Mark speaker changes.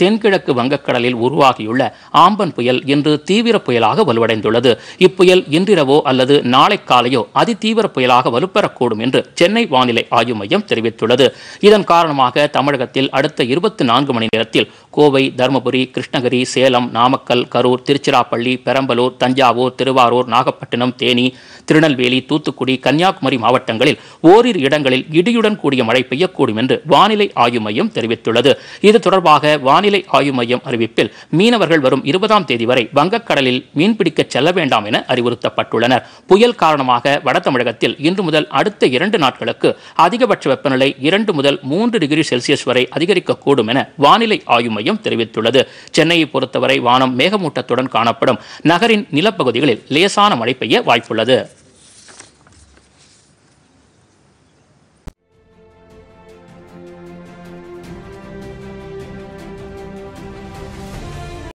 Speaker 1: தென்கிழக்கு வங்கக்கடலில் உருவாகியுள்ள ஆம்பன் புயல் இன்று தீவிர புயலாக வலுவடைந்துள்ளது இப்புயல் இன்றிரவோ அல்லது நாளை காலையோ அதிதீவிர புயலாக வலுப்பெறக்கூடும் என்று சென்னை வானிலை ஆய்வு மையம் தெரிவித்துள்ளது இதன் காரணமாக தமிழகத்தில் அடுத்த இருபத்தி நான்கு மணி நேரத்தில் கோவை தருமபுரி கிருஷ்ணகிரி சேலம் நாமக்கல் கரூர் திருச்சிராப்பள்ளி பெரம்பலூர் தஞ்சாவூர் திருவாரூர் நாகப்பட்டினம் தேனி திருநெல்வேலி தூத்துக்குடி கன்னியாகுமரி மாவட்டங்களில் ஓரிரு இடங்களில் இடியுடன் கூடிய மழை பெய்யக்கூடும் என்று வானிலை ஆய்வு மையம் தெரிவித்துள்ளது இது தொடர்பாக வானிலை ஆய்வு மையம் அறிவிப்பில் மீனவர்கள் வரும் இருபதாம் தேதி வரை வங்கக்கடலில் மீன்பிடிக்க செல்ல வேண்டாம் என அறிவுறுத்தப்பட்டுள்ளனர் புயல் காரணமாக வட தமிழகத்தில் இன்று முதல் அடுத்த இரண்டு நாட்களுக்கு அதிகபட்ச வெப்பநிலை இரண்டு முதல் மூன்று டிகிரி செல்சியஸ் வரை அதிகரிக்கக்கூடும் என வானிலை ஆய்வு மையம் மையம் தெரிவித்துள்ளது சென்னையை பொறுத்தவரை வானம் மேகமூட்டத்துடன் காணப்படும் நகரின் நிலப்பகுதிகளில் லேசான மழை பெய்ய வாய்ப்புள்ளது